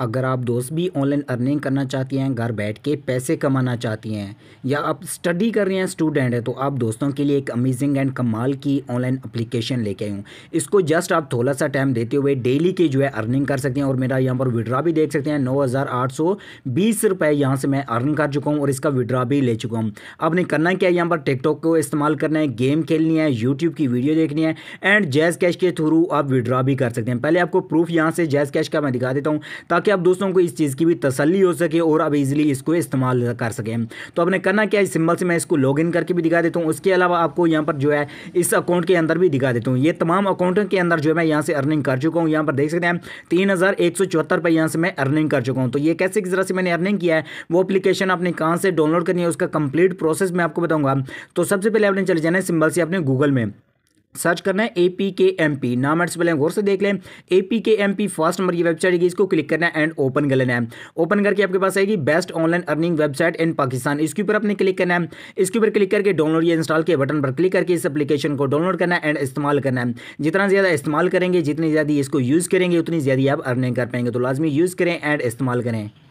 अगर आप दोस्त भी ऑनलाइन अर्निंग करना चाहती हैं घर बैठ के पैसे कमाना चाहती हैं या आप स्टडी कर रहे हैं स्टूडेंट हैं तो आप दोस्तों के लिए एक अमेजिंग एंड कमाल की ऑनलाइन अप्लीकेशन लेके आई हूँ इसको जस्ट आप थोड़ा सा टाइम देते हुए डेली की जो है अर्निंग कर सकते हैं और मेरा यहाँ पर विड्रा भी देख सकते हैं नौ हज़ार आठ सौ बीस यहाँ से मैं अर्न कर चुका हूँ और इसका विड्रा भी ले चुका हूँ आपने करना क्या है यहाँ पर टिकटॉक को इस्तेमाल करना है गेम खेलनी है यूट्यूब की वीडियो देखनी है एंड जैज़ कैश के थ्रू आप विड्रा भी कर सकते हैं पहले आपको प्रूफ यहाँ से जैज़ कैश का मैं दिखा देता हूँ ताकि ताकि आप दोस्तों को इस चीज़ की भी तसली हो सके और आप इजीली इसको इस्तेमाल कर सकें तो आपने करना क्या है सिंबल से मैं इसको लॉगिन करके भी दिखा देता हूँ उसके अलावा आपको यहाँ पर जो है इस अकाउंट के अंदर भी दिखा देता हूँ ये तमाम अकाउंट के अंदर जो है मैं यहाँ से अर्निंग कर चुका हूँ यहाँ पर देख सकते हैं तीन हज़ार एक सौ चौहत्तर रुपये यहाँ से मैं अर्निंग कर चुका हूँ तो ये कैसे किस तरह से मैंने अर्निंग किया है वो अपलीकेशन आपने कहाँ से डाउनलोड करनी है उसका कंप्लीट प्रोसेस मैं आपको बताऊँगा तो सबसे पहले आपने चले जाना है सिंबल से अपने गूगल में सर्च करना है A P K M P नाम एड्स पहले गौर से देख लें A P K M P first number की वेबसाइट है इसको क्लिक करना है एंड ओपन कर लेना है ओपन करके आपके पास आएगी best online earning website in Pakistan इसके ऊपर आपने क्लिक करना है इसके ऊपर क्लिक करके डाउनलोड या इंस्टॉल के बटन पर क्लिक करके इस एप्लीकेशन को डाउनलोड करना है एंड इस्तेमाल करना है जितना ज़्यादा इस्तेमाल करेंगे जितनी ज़्यादा इसको यूज़ करेंगे उतनी ज़्यादा आप अर्निंग कर पाएंगे तो लाजमी यूज़ करें एंड इस्तेमाल करें